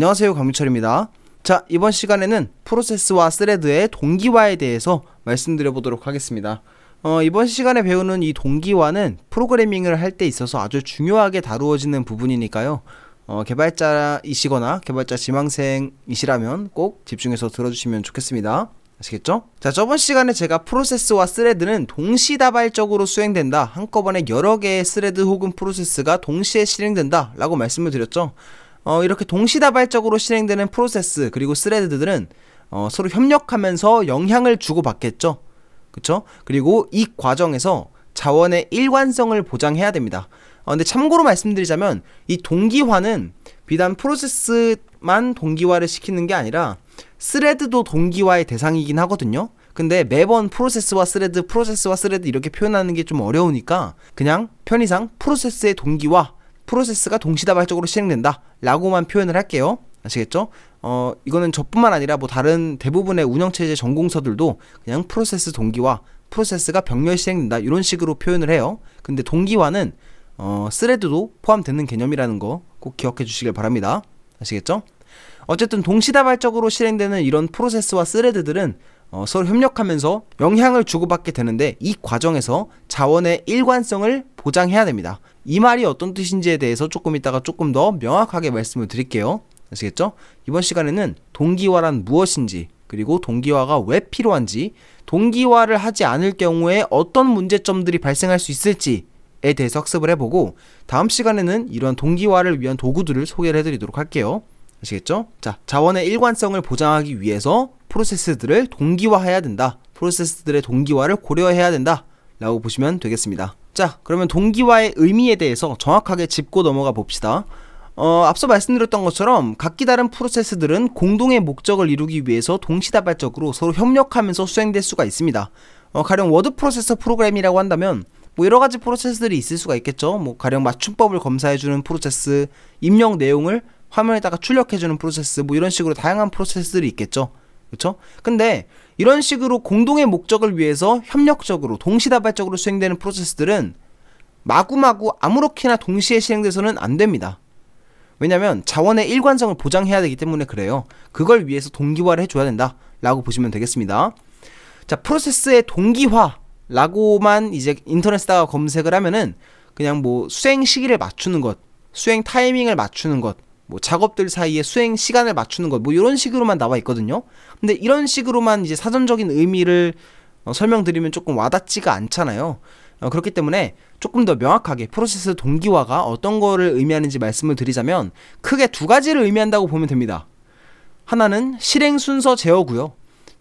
안녕하세요 강민철입니다. 자 이번 시간에는 프로세스와 스레드의 동기화에 대해서 말씀드려 보도록 하겠습니다. 어, 이번 시간에 배우는 이 동기화는 프로그래밍을 할 때 있어서 아주 중요하게 다루어지는 부분이니까요. 어, 개발자이시거나 개발자 지망생이시라면 꼭 집중해서 들어주시면 좋겠습니다. 아시겠죠? 자, 저번 시간에 제가 프로세스와 스레드는 동시다발적으로 수행된다, 한꺼번에 여러 개의 스레드 혹은 프로세스가 동시에 실행된다 라고 말씀을 드렸죠. 어, 이렇게 동시다발적으로 실행되는 프로세스 그리고 스레드들은 어, 서로 협력하면서 영향을 주고받겠죠. 그쵸? 그리고 이 과정에서 자원의 일관성을 보장해야 됩니다. 어, 근데 참고로 말씀드리자면 이 동기화는 비단 프로세스만 동기화를 시키는 게 아니라 스레드도 동기화의 대상이긴 하거든요. 근데 매번 프로세스와 스레드, 프로세스와 스레드 이렇게 표현하는 게 좀 어려우니까 그냥 편의상 프로세스의 동기화 프로세스가 동시다발적으로 실행된다 라고만 표현을 할게요 아시겠죠? 어, 이거는 저뿐만 아니라 뭐 다른 대부분의 운영체제 전공서들도 그냥 프로세스 동기와 프로세스가 병렬 실행된다 이런 식으로 표현을 해요 근데 동기화는 어, 스레드도 포함되는 개념이라는 거 꼭 기억해 주시길 바랍니다 아시겠죠? 어쨌든 동시다발적으로 실행되는 이런 프로세스와 스레드들은 어, 서로 협력하면서 영향을 주고받게 되는데 이 과정에서 자원의 일관성을 보장해야 됩니다. 이 말이 어떤 뜻인지에 대해서 조금 이따가 조금 더 명확하게 말씀을 드릴게요. 아시겠죠? 이번 시간에는 동기화란 무엇인지 그리고 동기화가 왜 필요한지 동기화를 하지 않을 경우에 어떤 문제점들이 발생할 수 있을지 에 대해서 학습을 해보고 다음 시간에는 이러한 동기화를 위한 도구들을 소개를 해드리도록 할게요. 아시겠죠? 자, 자원의 일관성을 보장하기 위해서 프로세스들을 동기화해야 된다. 프로세스들의 동기화를 고려해야 된다. 라고 보시면 되겠습니다. 자, 그러면 동기화의 의미에 대해서 정확하게 짚고 넘어가 봅시다. 어, 앞서 말씀드렸던 것처럼 각기 다른 프로세스들은 공동의 목적을 이루기 위해서 동시다발적으로 서로 협력하면서 수행될 수가 있습니다. 어, 가령 워드 프로세서 프로그램이라고 한다면 뭐 여러 가지 프로세스들이 있을 수가 있겠죠. 뭐 가령 맞춤법을 검사해주는 프로세스, 입력 내용을 화면에다가 출력해주는 프로세스, 뭐 이런 식으로 다양한 프로세스들이 있겠죠. 그렇죠? 근데 이런 식으로 공동의 목적을 위해서 협력적으로 동시다발적으로 수행되는 프로세스들은 마구마구 아무렇게나 동시에 실행돼서는 안 됩니다. 왜냐면 하 자원의 일관성을 보장해야 되기 때문에 그래요. 그걸 위해서 동기화를 해줘야 된다라고 보시면 되겠습니다. 자, 프로세스의 동기화라고만 이제 인터넷에다가 검색을 하면은 그냥 뭐 수행 시기를 맞추는 것, 수행 타이밍을 맞추는 것, 뭐 작업들 사이에 수행 시간을 맞추는 것뭐 이런 식으로만 나와 있거든요. 근데 이런 식으로만 이제 사전적인 의미를 어, 설명드리면 조금 와닿지가 않잖아요. 어, 그렇기 때문에 조금 더 명확하게 프로세스 동기화가 어떤 거를 의미하는지 말씀을 드리자면 크게 두 가지를 의미한다고 보면 됩니다. 하나는 실행 순서 제어고요.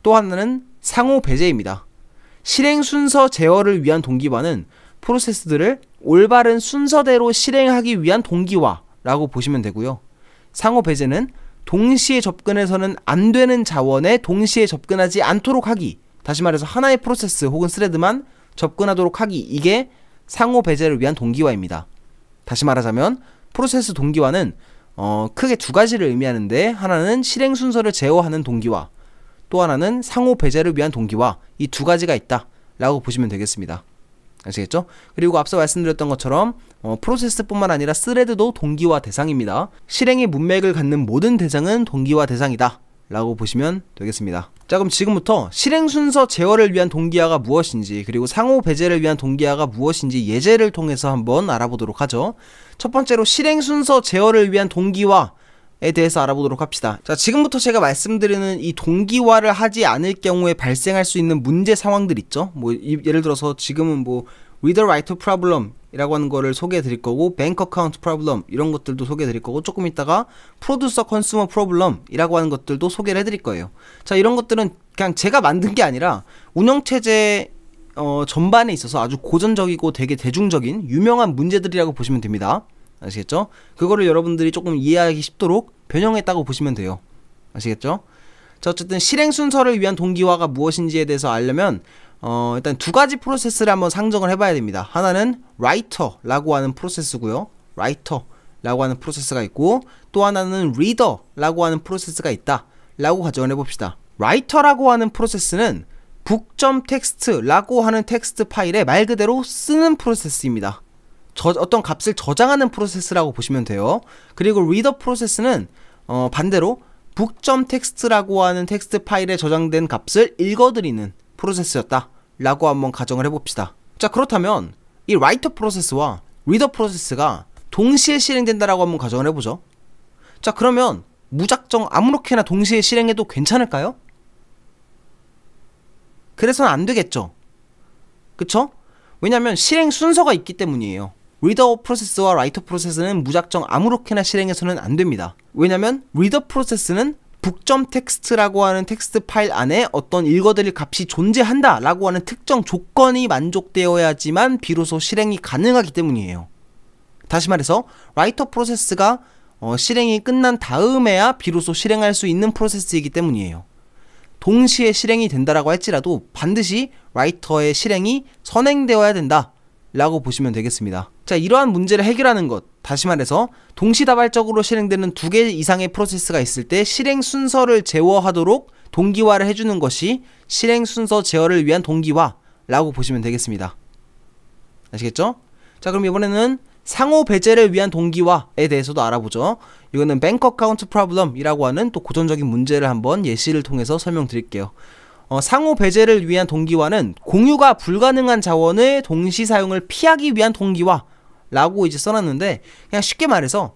또 하나는 상호 배제입니다. 실행 순서 제어를 위한 동기화는 프로세스들을 올바른 순서대로 실행하기 위한 동기화라고 보시면 되고요. 상호 배제는 동시에 접근해서는 안 되는 자원에 동시에 접근하지 않도록 하기. 다시 말해서 하나의 프로세스 혹은 스레드만 접근하도록 하기. 이게 상호 배제를 위한 동기화입니다. 다시 말하자면 프로세스 동기화는 어, 크게 두 가지를 의미하는데 하나는 실행 순서를 제어하는 동기화, 또 하나는 상호 배제를 위한 동기화 이 두 가지가 있다라고 보시면 되겠습니다. 아시겠죠? 그리고 앞서 말씀드렸던 것처럼 어, 프로세스뿐만 아니라 스레드도 동기화 대상입니다. 실행의 문맥을 갖는 모든 대상은 동기화 대상이다. 라고 보시면 되겠습니다. 자 그럼 지금부터 실행 순서 제어를 위한 동기화가 무엇인지 그리고 상호 배제를 위한 동기화가 무엇인지 예제를 통해서 한번 알아보도록 하죠. 첫 번째로 실행 순서 제어를 위한 동기화 에 대해서 알아보도록 합시다. 자, 지금부터 제가 말씀드리는 이 동기화를 하지 않을 경우에 발생할 수 있는 문제 상황들 있죠. 뭐 예를 들어서 지금은 뭐 reader writer problem 이라고 하는 거를 소개해 드릴 거고 뱅크 어카운트 프로블럼 이런 것들도 소개해 드릴 거고 조금 있다가 프로듀서 컨슈머 프로블럼 이라고 하는 것들도 소개를 해 드릴 거예요. 자, 이런 것들은 그냥 제가 만든 게 아니라 운영 체제 어, 전반에 있어서 아주 고전적이고 되게 대중적인 유명한 문제들이라고 보시면 됩니다. 아시겠죠? 그거를 여러분들이 조금 이해하기 쉽도록 변형했다고 보시면 돼요. 아시겠죠? 자, 어쨌든 실행 순서를 위한 동기화가 무엇인지에 대해서 알려면 어, 일단 두 가지 프로세스를 한번 상정을 해봐야 됩니다. 하나는 writer라고 하는 프로세스고요. writer라고 하는 프로세스가 있고 또 하나는 reader라고 하는 프로세스가 있다. 라고 가정을 해봅시다. writer라고 하는 프로세스는 북점텍스트 라고 하는 텍스트 파일에 말 그대로 쓰는 프로세스입니다. 저, 어떤 값을 저장하는 프로세스라고 보시면 돼요. 그리고 리더 프로세스는 어, 반대로 북점 텍스트라고 하는 텍스트 파일에 저장된 값을 읽어드리는 프로세스였다라고 한번 가정을 해봅시다. 자 그렇다면 이 라이터 프로세스와 리더 프로세스가 동시에 실행된다라고 한번 가정을 해보죠. 자 그러면 무작정 아무렇게나 동시에 실행해도 괜찮을까요? 그래서는 안 되겠죠. 그쵸? 왜냐면 실행 순서가 있기 때문이에요. 리더 프로세스와 라이터 프로세스는 무작정 아무렇게나 실행해서는 안 됩니다. 왜냐면 리더 프로세스는 북점 텍스트라고 하는 텍스트 파일 안에 어떤 읽어드릴 값이 존재한다 라고 하는 특정 조건이 만족되어야지만 비로소 실행이 가능하기 때문이에요. 다시 말해서 라이터 프로세스가 어, 실행이 끝난 다음에야 비로소 실행할 수 있는 프로세스이기 때문이에요. 동시에 실행이 된다라고 할지라도 반드시 라이터의 실행이 선행되어야 된다 라고 보시면 되겠습니다. 자, 이러한 문제를 해결하는 것. 다시 말해서 동시다발적으로 실행되는 두 개 이상의 프로세스가 있을 때 실행 순서를 제어하도록 동기화를 해주는 것이 실행 순서 제어를 위한 동기화라고 보시면 되겠습니다. 아시겠죠? 자, 그럼 이번에는 상호 배제를 위한 동기화에 대해서도 알아보죠. 이거는 뱅커 카운트 프로블럼이라고 하는 또 고전적인 문제를 한번 예시를 통해서 설명드릴게요. 어, 상호 배제를 위한 동기화는 공유가 불가능한 자원의 동시 사용을 피하기 위한 동기화 라고 이제 써놨는데 그냥 쉽게 말해서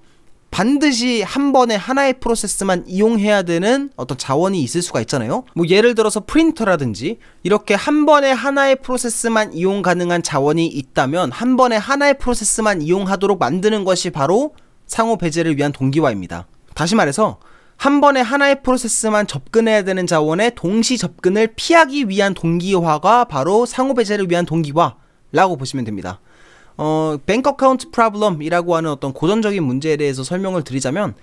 반드시 한 번에 하나의 프로세스만 이용해야 되는 어떤 자원이 있을 수가 있잖아요 뭐 예를 들어서 프린터라든지 이렇게 한 번에 하나의 프로세스만 이용 가능한 자원이 있다면 한 번에 하나의 프로세스만 이용하도록 만드는 것이 바로 상호 배제를 위한 동기화입니다 다시 말해서 한 번에 하나의 프로세스만 접근해야 되는 자원의 동시 접근을 피하기 위한 동기화가 바로 상호 배제를 위한 동기화라고 보시면 됩니다 어, 뱅크 어카운트 프라블럼이라고 하는 어떤 고전적인 문제에 대해서 설명을 드리자면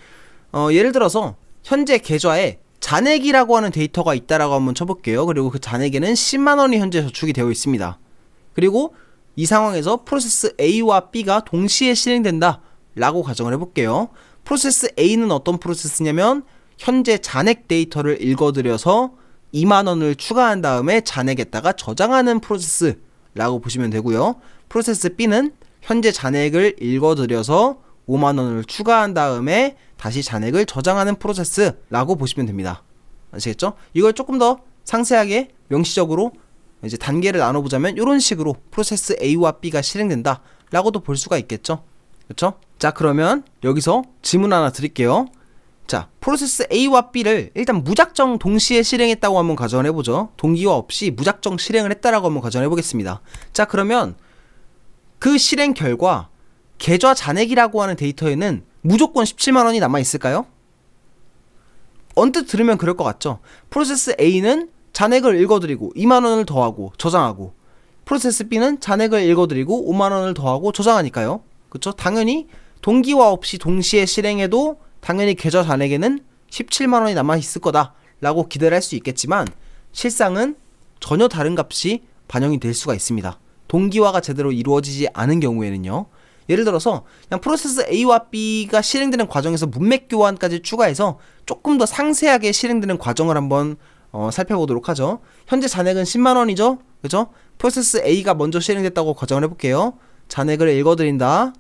어, 예를 들어서 현재 계좌에 잔액이라고 하는 데이터가 있다라고 한번 쳐볼게요. 그리고 그 잔액에는 10만 원이 현재 저축이 되어 있습니다. 그리고 이 상황에서 프로세스 A와 B가 동시에 실행된다 라고 가정을 해볼게요. 프로세스 A는 어떤 프로세스냐면 현재 잔액 데이터를 읽어들여서 2만원을 추가한 다음에 잔액에다가 저장하는 프로세스라고 보시면 되고요. 프로세스 B는 현재 잔액을 읽어드려서 5만 원을 추가한 다음에 다시 잔액을 저장하는 프로세스라고 보시면 됩니다. 아시겠죠? 이걸 조금 더 상세하게 명시적으로 이제 단계를 나눠보자면 이런 식으로 프로세스 A와 B가 실행된다 라고도 볼 수가 있겠죠 그렇죠? 자 그러면 여기서 질문 하나 드릴게요 자 프로세스 A와 B를 일단 무작정 동시에 실행했다고 한번 가정을 해보죠 동기화 없이 무작정 실행을 했다라고 한번 가정을 해보겠습니다 자 그러면 그 실행 결과 계좌 잔액이라고 하는 데이터에는 무조건 17만 원이 남아 있을까요? 언뜻 들으면 그럴 것 같죠. 프로세스 A는 잔액을 읽어드리고 2만 원을 더하고 저장하고 프로세스 B는 잔액을 읽어드리고 5만 원을 더하고 저장하니까요. 그렇죠? 당연히 동기화 없이 동시에 실행해도 당연히 계좌 잔액에는 17만 원이 남아 있을 거다라고 기대를 할 수 있겠지만 실상은 전혀 다른 값이 반영이 될 수가 있습니다. 동기화가 제대로 이루어지지 않은 경우에는요. 예를 들어서 그냥 프로세스 A와 B가 실행되는 과정에서 문맥 교환까지 추가해서 조금 더 상세하게 실행되는 과정을 한번 어, 살펴보도록 하죠. 현재 잔액은 10만 원이죠. 그죠? 프로세스 A가 먼저 실행됐다고 가정을 해볼게요. 잔액을 읽어드린다.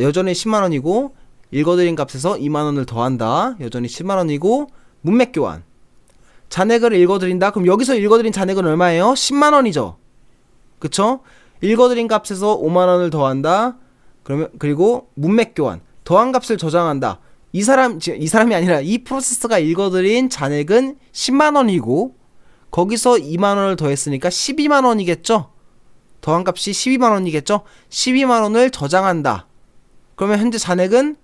여전히 10만 원이고 읽어드린 값에서 2만 원을 더한다. 여전히 10만 원이고 문맥 교환. 잔액을 읽어드린다. 그럼 여기서 읽어드린 잔액은 얼마예요? 10만 원이죠. 그쵸? 읽어드린 값에서 5만원을 더한다. 그러면, 그리고 문맥 교환. 더한 값을 저장한다. 이 사람, 이 사람이 아니라 이 프로세스가 읽어드린 잔액은 10만원이고, 거기서 2만원을 더했으니까 12만원이겠죠? 더한 값이 12만원이겠죠? 12만원을 저장한다. 그러면 현재 잔액은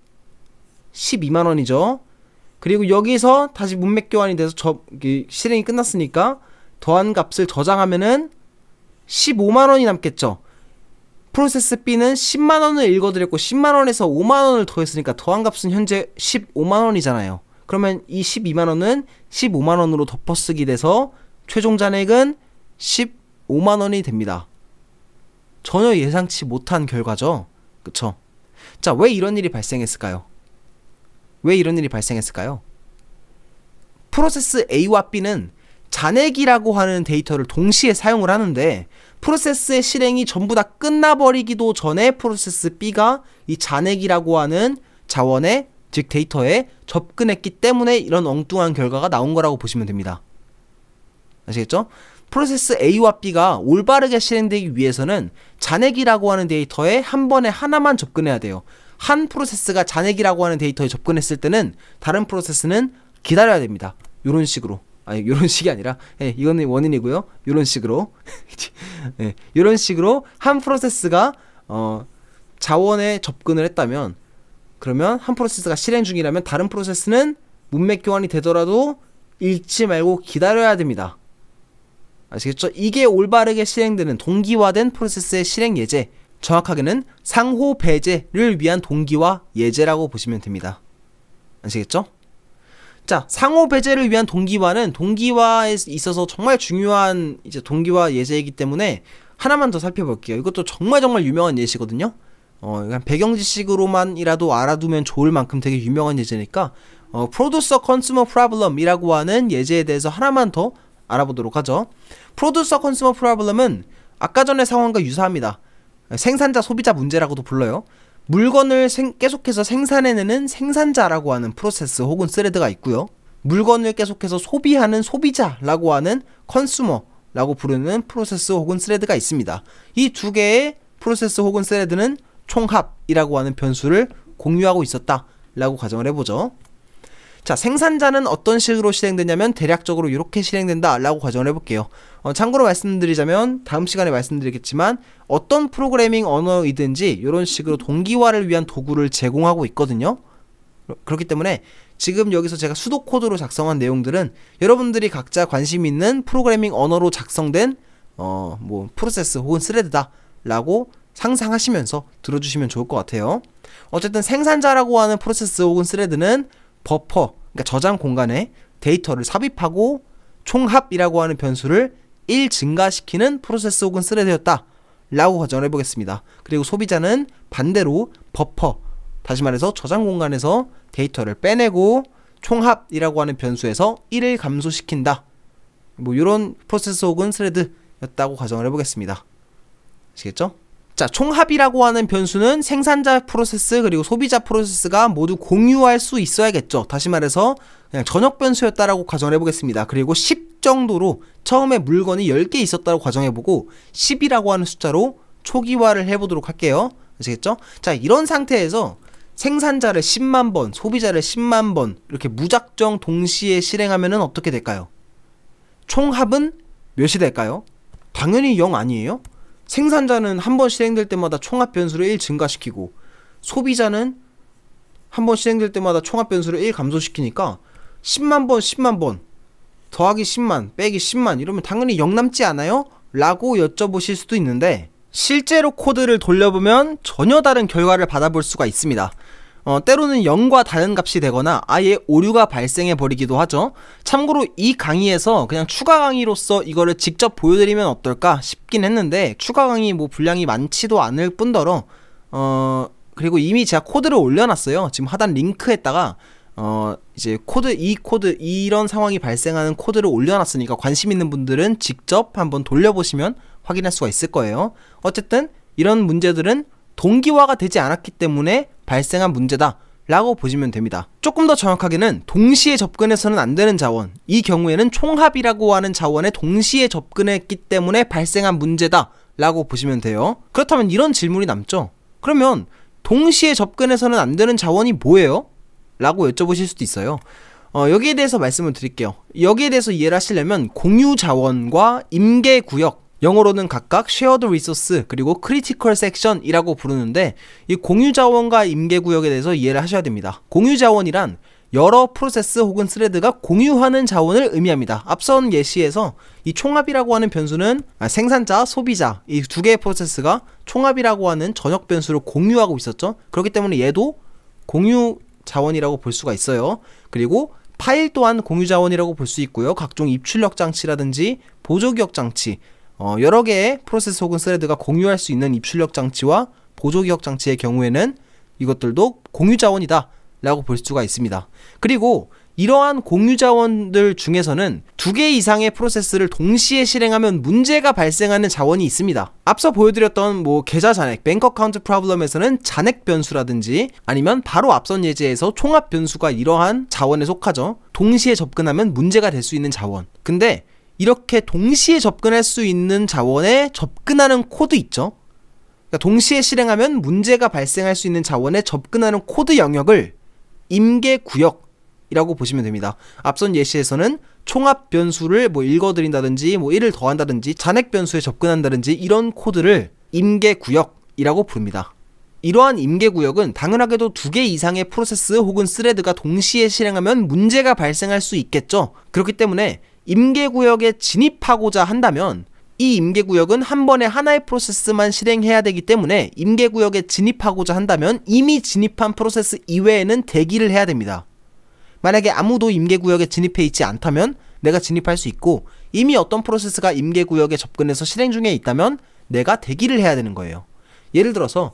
12만원이죠? 그리고 여기서 다시 문맥 교환이 돼서 저, 실행이 끝났으니까 더한 값을 저장하면은 15만 원이 남겠죠. 프로세스 B는 10만 원을 읽어드렸고 10만 원에서 5만 원을 더했으니까 더한 값은 현재 15만 원이잖아요. 그러면 이 12만 원은 15만 원으로 덮어쓰기 돼서 최종 잔액은 15만 원이 됩니다. 전혀 예상치 못한 결과죠. 그쵸? 자, 왜 이런 일이 발생했을까요? 왜 이런 일이 발생했을까요? 프로세스 A와 B는 잔액이라고 하는 데이터를 동시에 사용을 하는데 프로세스의 실행이 전부 다 끝나버리기도 전에 프로세스 B가 이 잔액이라고 하는 자원에 즉 데이터에 접근했기 때문에 이런 엉뚱한 결과가 나온 거라고 보시면 됩니다. 아시겠죠? 프로세스 A와 B가 올바르게 실행되기 위해서는 잔액이라고 하는 데이터에 한 번에 하나만 접근해야 돼요. 한 프로세스가 잔액이라고 하는 데이터에 접근했을 때는 다른 프로세스는 기다려야 됩니다. 이런 식으로. 아니 이런 식이 아니라 예, 이는 원인이고요. 이런 식으로 예, 이런 식으로 한 프로세스가 어, 자원에 접근을 했다면 그러면 한 프로세스가 실행 중이라면 다른 프로세스는 문맥 교환이 되더라도 읽지 말고 기다려야 됩니다. 아시겠죠? 이게 올바르게 실행되는 동기화된 프로세스의 실행 예제, 정확하게는 상호 배제를 위한 동기화 예제라고 보시면 됩니다. 아시겠죠? 자, 상호 배제를 위한 동기화는 동기화에 있어서 정말 중요한 이제 동기화 예제이기 때문에 하나만 더 살펴볼게요. 이것도 정말 정말 유명한 예시거든요. 어, 그냥 그러니까 배경 지식으로만이라도 알아두면 좋을 만큼 되게 유명한 예제니까 어, 프로듀서 컨슈머 프라블럼이라고 하는 예제에 대해서 하나만 더 알아보도록 하죠. 프로듀서 컨슈머 프라블럼은 아까 전에 상황과 유사합니다. 생산자 소비자 문제라고도 불러요. 물건을 생, 계속해서 생산해내는 생산자라고 하는 프로세스 혹은 스레드가 있고요. 물건을 계속해서 소비하는 소비자라고 하는 컨슈머라고 부르는 프로세스 혹은 스레드가 있습니다. 이 두 개의 프로세스 혹은 스레드는 총합이라고 하는 변수를 공유하고 있었다라고 가정을 해보죠. 자, 생산자는 어떤 식으로 실행되냐면 대략적으로 이렇게 실행된다라고 과정을 해볼게요. 어, 참고로 말씀드리자면 다음 시간에 말씀드리겠지만 어떤 프로그래밍 언어이든지 이런 식으로 동기화를 위한 도구를 제공하고 있거든요. 그렇기 때문에 지금 여기서 제가 수도 코드로 작성한 내용들은 여러분들이 각자 관심 있는 프로그래밍 언어로 작성된 어뭐 프로세스 혹은 스레드다라고 상상하시면서 들어주시면 좋을 것 같아요. 어쨌든 생산자라고 하는 프로세스 혹은 스레드는 버퍼, 그러니까 저장 공간에 데이터를 삽입하고 총합이라고 하는 변수를 1 증가시키는 프로세스 혹은 스레드였다. 라고 가정을 해보겠습니다. 그리고 소비자는 반대로 버퍼, 다시 말해서 저장 공간에서 데이터를 빼내고 총합이라고 하는 변수에서 1을 감소시킨다. 뭐 이런 프로세스 혹은 스레드였다고 가정을 해보겠습니다. 아시겠죠? 자, 총합이라고 하는 변수는 생산자 프로세스 그리고 소비자 프로세스가 모두 공유할 수 있어야겠죠. 다시 말해서 그냥 전역 변수였다라고 가정해 보겠습니다. 그리고 10 정도로 처음에 물건이 10개 있었다고 가정해 보고 10이라고 하는 숫자로 초기화를 해 보도록 할게요. 아시겠죠? 자, 이런 상태에서 생산자를 10만 번, 소비자를 10만 번 이렇게 무작정 동시에 실행하면은 어떻게 될까요? 총합은 몇이 될까요? 당연히 0 아니에요? 생산자는 한 번 실행될 때마다 총합 변수를 1 증가시키고 소비자는 한 번 실행될 때마다 총합 변수를 1 감소시키니까 10만 번, 10만 번 더하기 10만, 빼기 10만 이러면 당연히 0 남지 않아요? 라고 여쭤보실 수도 있는데 실제로 코드를 돌려보면 전혀 다른 결과를 받아볼 수가 있습니다. 어, 때로는 0과 다른 값이 되거나 아예 오류가 발생해 버리기도 하죠. 참고로 이 강의에서 그냥 추가 강의로서 이거를 직접 보여드리면 어떨까 싶긴 했는데 추가 강의 뭐 분량이 많지도 않을 뿐더러 어 그리고 이미 제가 코드를 올려놨어요. 지금 하단 링크에다가 어 이제 코드 이 코드 이런 상황이 발생하는 코드를 올려놨으니까 관심 있는 분들은 직접 한번 돌려보시면 확인할 수가 있을 거예요. 어쨌든 이런 문제들은 동기화가 되지 않았기 때문에 발생한 문제다 라고 보시면 됩니다. 조금 더 정확하게는 동시에 접근해서는 안 되는 자원, 이 경우에는 총합이라고 하는 자원에 동시에 접근했기 때문에 발생한 문제다 라고 보시면 돼요. 그렇다면 이런 질문이 남죠. 그러면 동시에 접근해서는 안 되는 자원이 뭐예요? 라고 여쭤보실 수도 있어요. 어, 여기에 대해서 말씀을 드릴게요. 여기에 대해서 이해를 하시려면 공유 자원과 임계 구역 영어로는 각각 shared resource 그리고 critical section이라고 부르는데 이 공유 자원과 임계 구역에 대해서 이해를 하셔야 됩니다. 공유 자원이란 여러 프로세스 혹은 스레드가 공유하는 자원을 의미합니다. 앞선 예시에서 이 총합이라고 하는 변수는 아, 생산자, 소비자 이 두 개의 프로세스가 총합이라고 하는 전역 변수를 공유하고 있었죠. 그렇기 때문에 얘도 공유 자원이라고 볼 수가 있어요. 그리고 파일 또한 공유 자원이라고 볼 수 있고요. 각종 입출력 장치라든지 보조 기억 장치, 어, 여러 개의 프로세스 혹은 스레드가 공유할 수 있는 입출력 장치와 보조 기억 장치의 경우에는 이것들도 공유 자원이다 라고 볼 수가 있습니다. 그리고 이러한 공유 자원들 중에서는 두 개 이상의 프로세스를 동시에 실행하면 문제가 발생하는 자원이 있습니다. 앞서 보여드렸던 뭐 계좌 잔액, 뱅커 카운트 프로블럼에서는 잔액 변수라든지 아니면 바로 앞선 예제에서 총합 변수가 이러한 자원에 속하죠. 동시에 접근하면 문제가 될 수 있는 자원. 근데 이렇게 동시에 접근할 수 있는 자원에 접근하는 코드 있죠. 그러니까 동시에 실행하면 문제가 발생할 수 있는 자원에 접근하는 코드 영역을 임계 구역이라고 보시면 됩니다. 앞선 예시에서는 총합 변수를 뭐 읽어드린다든지 뭐 1을 더한다든지 잔액 변수에 접근한다든지 이런 코드를 임계 구역이라고 부릅니다. 이러한 임계 구역은 당연하게도 두 개 이상의 프로세스 혹은 스레드가 동시에 실행하면 문제가 발생할 수 있겠죠. 그렇기 때문에 임계구역에 진입하고자 한다면 이 임계구역은 한 번에 하나의 프로세스만 실행해야 되기 때문에 임계구역에 진입하고자 한다면 이미 진입한 프로세스 이외에는 대기를 해야 됩니다. 만약에 아무도 임계구역에 진입해 있지 않다면 내가 진입할 수 있고 이미 어떤 프로세스가 임계구역에 접근해서 실행 중에 있다면 내가 대기를 해야 되는 거예요. 예를 들어서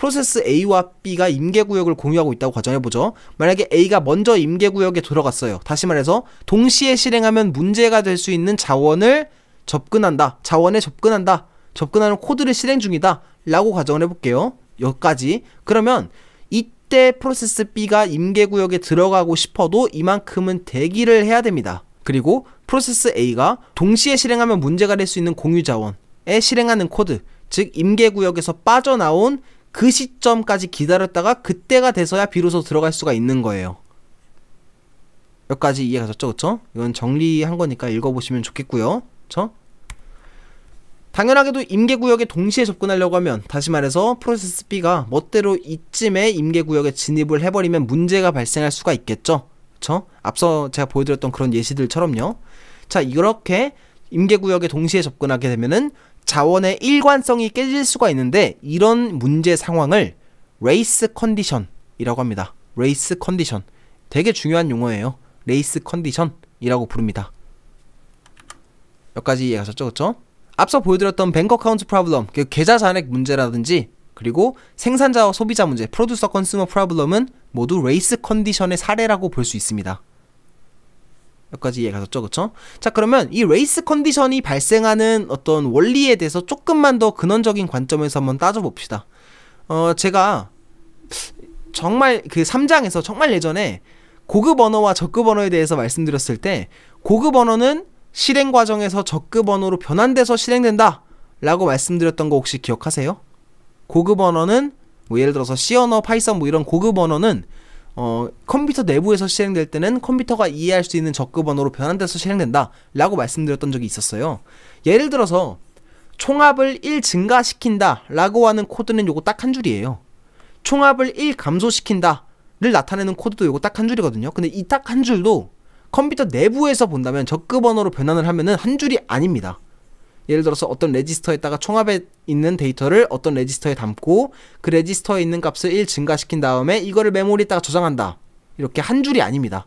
프로세스 A와 B가 임계구역을 공유하고 있다고 가정해보죠. 만약에 A가 먼저 임계구역에 들어갔어요. 다시 말해서 동시에 실행하면 문제가 될 수 있는 자원을 접근한다. 자원에 접근한다. 접근하는 코드를 실행 중이다. 라고 가정을 해볼게요. 여기까지. 그러면 이때 프로세스 B가 임계구역에 들어가고 싶어도 이만큼은 대기를 해야 됩니다. 그리고 프로세스 A가 동시에 실행하면 문제가 될 수 있는 공유 자원에 실행하는 코드, 즉 임계구역에서 빠져나온 그 시점까지 기다렸다가 그때가 돼서야 비로소 들어갈 수가 있는 거예요. 여기까지 이해가 됐죠? 그쵸? 이건 정리한 거니까 읽어보시면 좋겠고요. 그쵸? 당연하게도 임계구역에 동시에 접근하려고 하면 다시 말해서 프로세스 B가 멋대로 이쯤에 임계구역에 진입을 해버리면 문제가 발생할 수가 있겠죠. 그쵸? 앞서 제가 보여드렸던 그런 예시들처럼요. 자 이렇게 임계구역에 동시에 접근하게 되면은 자원의 일관성이 깨질 수가 있는데 이런 문제 상황을 레이스 컨디션이라고 합니다. 레이스 컨디션. 되게 중요한 용어예요. 레이스 컨디션이라고 부릅니다. 여기까지 이해가셨죠? 그쵸? 앞서 보여드렸던 뱅커 카운트 프라블럼 계좌 잔액 문제라든지 그리고 생산자와 소비자 문제, 프로듀서 컨스머프라블럼은 모두 레이스 컨디션의 사례라고 볼 수 있습니다. 여기까지 이해가셨죠? 그쵸? 자 그러면 이 레이스 컨디션이 발생하는 어떤 원리에 대해서 조금만 더 근원적인 관점에서 한번 따져봅시다 어 제가 정말 그 3장에서 정말 예전에 고급 언어와 적급 언어에 대해서 말씀드렸을 때 고급 언어는 실행 과정에서 적급 언어로 변환돼서 실행된다 라고 말씀드렸던 거 혹시 기억하세요? 고급 언어는 뭐 예를 들어서 C 언어, 파이썬 뭐 이런 고급 언어는 어, 컴퓨터 내부에서 실행될 때는 컴퓨터가 이해할 수 있는 접근 번호로 변환돼서 실행된다 라고 말씀드렸던 적이 있었어요 예를 들어서 총합을 1 증가시킨다 라고 하는 코드는 요거 딱 한 줄이에요 총합을 1 감소시킨다 를 나타내는 코드도 요거 딱 한 줄이거든요 근데 이 딱 한 줄도 컴퓨터 내부에서 본다면 접근 번호로 변환을 하면은 한 줄이 아닙니다 예를 들어서 어떤 레지스터에다가 총합에 있는 데이터를 어떤 레지스터에 담고 그 레지스터에 있는 값을 1 증가시킨 다음에 이거를 메모리에다가 저장한다. 이렇게 한 줄이 아닙니다.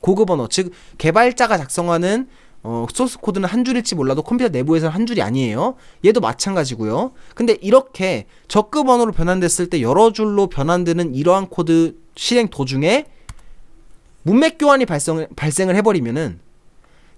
고급 언어, 즉 개발자가 작성하는 어, 소스 코드는 한 줄일지 몰라도 컴퓨터 내부에서는 한 줄이 아니에요. 얘도 마찬가지고요. 근데 이렇게 적급 언어로 변환됐을 때 여러 줄로 변환되는 이러한 코드 실행 도중에 문맥 교환이 발생, 발생을 해버리면은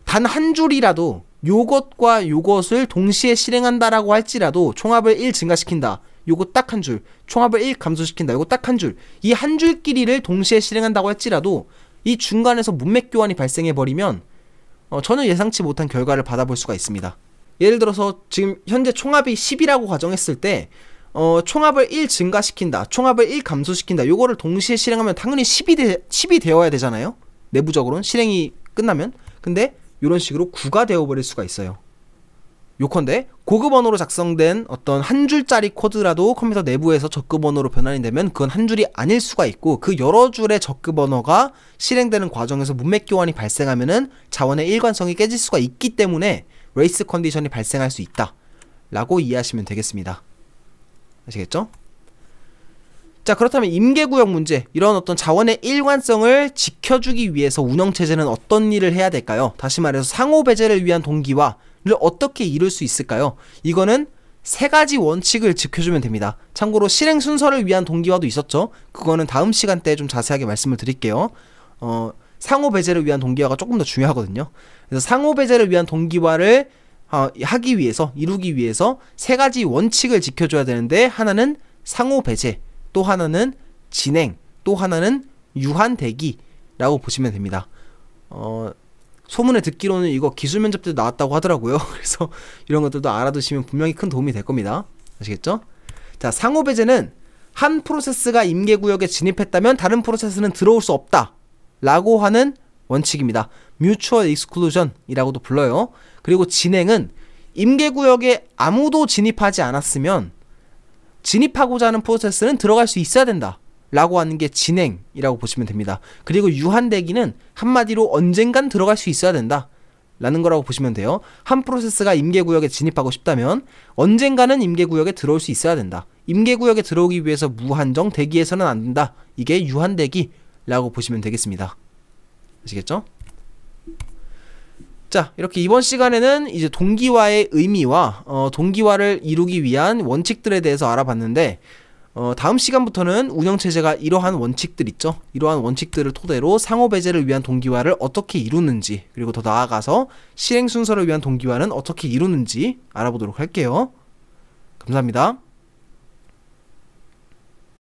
단 한 줄이라도 요것과 요것을 동시에 실행한다라고 할지라도 총합을 1 증가시킨다. 요거 딱 한 줄. 총합을 1 감소시킨다. 요거 딱 한 줄. 이 한 줄끼리를 동시에 실행한다고 할지라도 이 중간에서 문맥 교환이 발생해 버리면 어, 전혀 예상치 못한 결과를 받아볼 수가 있습니다. 예를 들어서 지금 현재 총합이 10이라고 가정했을 때 어, 총합을 1 증가시킨다, 총합을 1 감소시킨다, 요거를 동시에 실행하면 당연히 10이, 되, 10이 되어야 되잖아요? 내부적으로는 실행이 끝나면. 근데 이런 식으로 구가 되어버릴 수가 있어요. 요컨대 고급 언어로 작성된 어떤 한 줄짜리 코드라도 컴퓨터 내부에서 적급 언어로 변환이 되면 그건 한 줄이 아닐 수가 있고 그 여러 줄의 적급 언어가 실행되는 과정에서 문맥 교환이 발생하면은 자원의 일관성이 깨질 수가 있기 때문에 레이스 컨디션이 발생할 수 있다. 라고 이해하시면 되겠습니다. 아시겠죠? 자 그렇다면 임계구역 문제 이런 어떤 자원의 일관성을 지켜주기 위해서 운영체제는 어떤 일을 해야 될까요? 다시 말해서 상호배제를 위한 동기화를 어떻게 이룰 수 있을까요? 이거는 세 가지 원칙을 지켜주면 됩니다. 참고로 실행 순서를 위한 동기화도 있었죠. 그거는 다음 시간때 좀 자세하게 말씀을 드릴게요. 어, 상호 배제를 위한 동기화가 조금 더 중요하거든요. 그래서 상호 배제를 위한 동기화를 어, 하기 위해서 이루기 위해서 세 가지 원칙을 지켜줘야 되는데 하나는 상호 배제, 또 하나는 진행, 또 하나는 유한대기라고 보시면 됩니다. 어, 소문에 듣기로는 이거 기술 면접 때 나왔다고 하더라고요. 그래서 이런 것들도 알아두시면 분명히 큰 도움이 될 겁니다. 아시겠죠? 자, 상호 배제는 한 프로세스가 임계 구역에 진입했다면 다른 프로세스는 들어올 수 없다. 라고 하는 원칙입니다. 뮤추얼 익스클루전이라고도 불러요. 그리고 진행은 임계 구역에 아무도 진입하지 않았으면 진입하고자 하는 프로세스는 들어갈 수 있어야 된다. 라고 하는 게 진행이라고 보시면 됩니다. 그리고 유한대기는 한마디로 언젠간 들어갈 수 있어야 된다. 라는 거라고 보시면 돼요. 한 프로세스가 임계구역에 진입하고 싶다면 언젠가는 임계구역에 들어올 수 있어야 된다. 임계구역에 들어오기 위해서 무한정 대기해서는 안 된다. 이게 유한대기라고 보시면 되겠습니다. 아시겠죠? 자, 이렇게 이번 시간에는 이제 동기화의 의미와 어, 동기화를 이루기 위한 원칙들에 대해서 알아봤는데 어, 다음 시간부터는 운영체제가 이러한 원칙들 있죠. 이러한 원칙들을 토대로 상호배제를 위한 동기화를 어떻게 이루는지 그리고 더 나아가서 실행 순서를 위한 동기화는 어떻게 이루는지 알아보도록 할게요. 감사합니다.